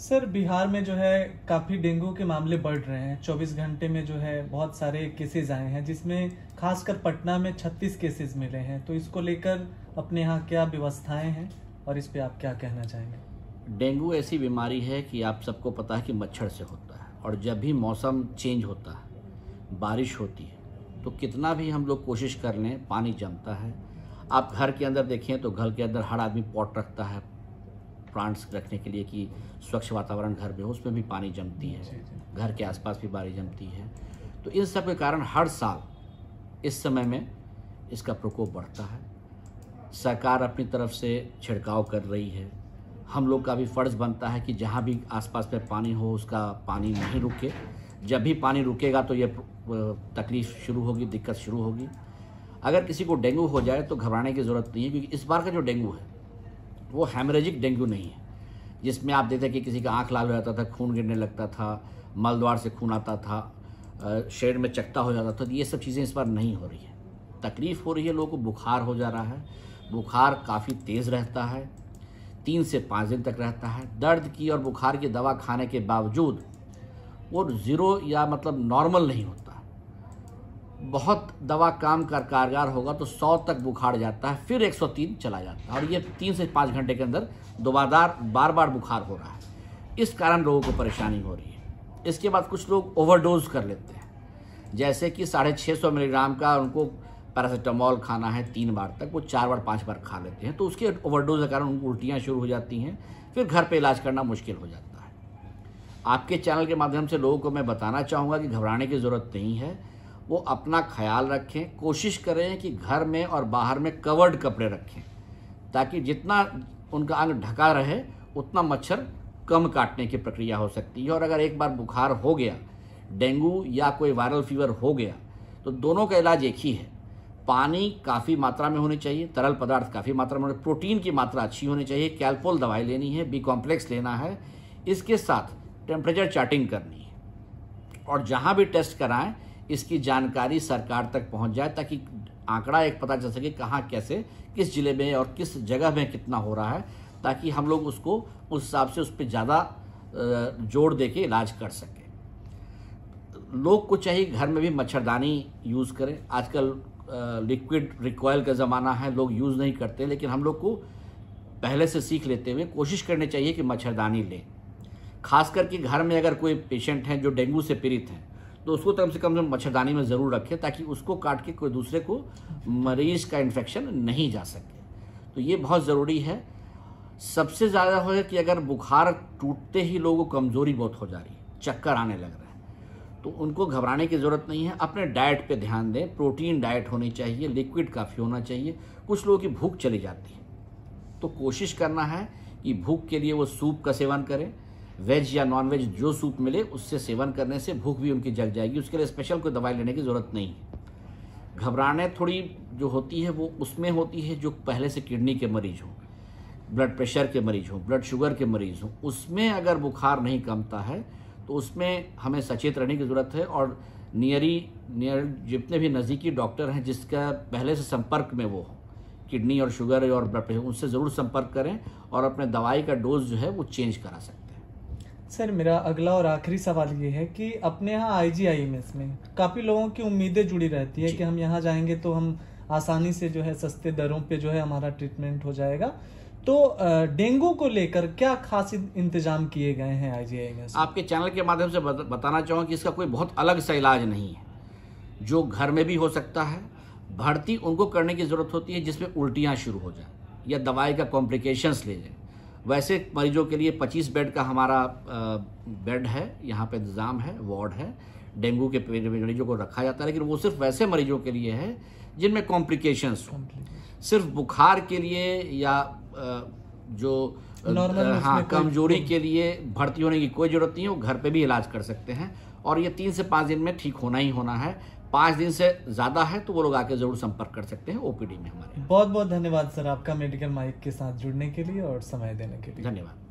sir Bihar में जो है काफ़ी डेंगू के मामले बढ़ रहे हैं 24 घंटे में जो है बहुत सारे केसेज आए हैं जिसमें खासकर पटना में 36 केसेज मिले हैं तो इसको लेकर अपने यहाँ क्या व्यवस्थाएं हैं और इस पर आप क्या कहना चाहेंगे डेंगू ऐसी बीमारी है कि आप सबको पता है कि मच्छर से होता है और जब भी मौसम चेंज होता है बारिश होती है तो कितना भी हम लोग कोशिश कर लें पानी जमता है आप घर के अंदर देखें तो घर के अंदर हर आदमी पॉट रखता है प्लांट्स रखने के लिए कि स्वच्छ वातावरण घर में हो उसमें भी पानी जमती है घर के आसपास भी बारिश जमती है तो इन सब के कारण हर साल इस समय में इसका प्रकोप बढ़ता है सरकार अपनी तरफ से छिड़काव कर रही है हम लोग का भी फ़र्ज़ बनता है कि जहाँ भी आसपास में पानी हो उसका पानी नहीं रुके जब भी पानी रुकेगा तो ये तकलीफ़ शुरू होगी दिक्कत शुरू होगी अगर किसी को डेंगू हो जाए तो घबराने की ज़रूरत नहीं है क्योंकि इस बार का जो डेंगू है वो हेमरेजिक डेंगू नहीं है जिसमें आप देखते हैं कि किसी का आँख लाल हो जाता था खून गिरने लगता था मलद्वार से खून आता था शेड में चकता हो जाता था तो ये सब चीज़ें इस बार नहीं हो रही है तकलीफ़ हो रही है लोगों को बुखार हो जा रहा है बुखार काफ़ी तेज़ रहता है तीन से पाँच दिन तक रहता है दर्द की और बुखार की दवा खाने के बावजूद वो ज़ीरो या मतलब नॉर्मल नहीं होता बहुत दवा काम कर कारगर होगा तो 100 तक बुखार जाता है फिर 103 चला जाता है और ये तीन से पाँच घंटे के अंदर दोबारदार बार बार बुखार हो रहा है इस कारण लोगों को परेशानी हो रही है इसके बाद कुछ लोग ओवरडोज कर लेते हैं जैसे कि साढ़े छः सौ मिलीग्राम का उनको पैरासीटामॉल खाना है तीन बार तक वो चार बार पाँच बार खा लेते हैं तो उसके ओवरडोज के कारण उनको उल्टियाँ शुरू हो जाती हैं फिर घर पर इलाज करना मुश्किल हो जाता है आपके चैनल के माध्यम से लोगों को मैं बताना चाहूँगा कि घबराने की ज़रूरत नहीं है वो अपना ख्याल रखें कोशिश करें कि घर में और बाहर में कवर्ड कपड़े रखें ताकि जितना उनका अंग ढका रहे उतना मच्छर कम काटने की प्रक्रिया हो सकती है और अगर एक बार बुखार हो गया डेंगू या कोई वायरल फीवर हो गया तो दोनों का इलाज एक ही है पानी काफ़ी मात्रा में होनी चाहिए तरल पदार्थ काफ़ी मात्रा में होने प्रोटीन की मात्रा अच्छी होनी चाहिए कैल्पोल दवाई लेनी है बी कॉम्प्लेक्स लेना है इसके साथ टेम्परेचर चार्टिंग करनी है और जहाँ भी टेस्ट कराएं इसकी जानकारी सरकार तक पहुंच जाए ताकि आंकड़ा एक पता चल सके कहाँ कैसे किस ज़िले में और किस जगह में कितना हो रहा है ताकि हम लोग उसको उस हिसाब से उस पर ज़्यादा जोड़ दे के इलाज कर सकें लोग को चाहिए घर में भी मच्छरदानी यूज़ करें आजकल लिक्विड रिकॉयल का ज़माना है लोग यूज़ नहीं करते लेकिन हम लोग को पहले से सीख लेते हुए कोशिश करनी चाहिए कि मच्छरदानी लें खास करके घर में अगर कोई पेशेंट हैं जो डेंगू से पीड़ित हैं तो उसको कम से कम मच्छरदानी में ज़रूर रखें ताकि उसको काट के कोई दूसरे को मरीज का इन्फेक्शन नहीं जा सके तो ये बहुत ज़रूरी है सबसे ज़्यादा हो कि अगर बुखार टूटते ही लोगों को कमज़ोरी बहुत हो जा रही है चक्कर आने लग रहा है तो उनको घबराने की ज़रूरत नहीं है अपने डाइट पे ध्यान दें प्रोटीन डाइट होनी चाहिए लिक्विड काफ़ी होना चाहिए कुछ लोगों की भूख चली जाती है तो कोशिश करना है कि भूख के लिए वो सूप का सेवन करें वेज या नॉन वेज जो सूप मिले उससे सेवन करने से भूख भी उनकी जग जाएगी उसके लिए स्पेशल कोई दवाई लेने की ज़रूरत नहीं है घबराने थोड़ी जो होती है वो उसमें होती है जो पहले से किडनी के मरीज हों ब्लड प्रेशर के मरीज हों ब्लड शुगर के मरीज हों उसमें अगर बुखार नहीं कमता है तो उसमें हमें सचेत रहने की ज़रूरत है और नियरी नियर जितने भी नज़दीकी डॉक्टर हैं जिसका पहले से संपर्क में वो हो किडनी और शुगर और ब्लड प्रेशर उनसे ज़रूर संपर्क करें और अपने दवाई का डोज जो है वो चेंज करा सकते हैं सर मेरा अगला और आखिरी सवाल ये है कि अपने यहाँ आई जी आई एम एस में काफ़ी लोगों की उम्मीदें जुड़ी रहती है कि हम यहाँ जाएंगे तो हम आसानी से जो है सस्ते दरों पे जो है हमारा ट्रीटमेंट हो जाएगा तो डेंगू को लेकर क्या खास इंतजाम किए गए हैं आई जी आई में आपके चैनल के माध्यम से बताना चाहूँ कि इसका कोई बहुत अलग सा इलाज नहीं है जो घर में भी हो सकता है भर्ती उनको करने की ज़रूरत होती है जिसमें उल्टियाँ शुरू हो जाए या दवाई का कॉम्प्लिकेशंस ले जाए वैसे मरीजों के लिए 25 बेड का हमारा बेड है यहाँ पे इंतज़ाम है वार्ड है डेंगू के मरीजों को रखा जाता है लेकिन वो सिर्फ वैसे मरीजों के लिए है जिनमें कॉम्प्लिकेशंस हो सिर्फ बुखार के लिए या जो हाँ कमजोरी के लिए भर्ती होने की कोई ज़रूरत नहीं है वो घर पे भी इलाज कर सकते हैं और ये तीन से पाँच दिन में ठीक होना ही होना है पाँच दिन से ज़्यादा है तो वो लोग आके ज़रूर संपर्क कर सकते हैं ओपीडी में हमारे बहुत बहुत धन्यवाद सर आपका मेडिकल माइक के साथ जुड़ने के लिए और समय देने के लिए धन्यवाद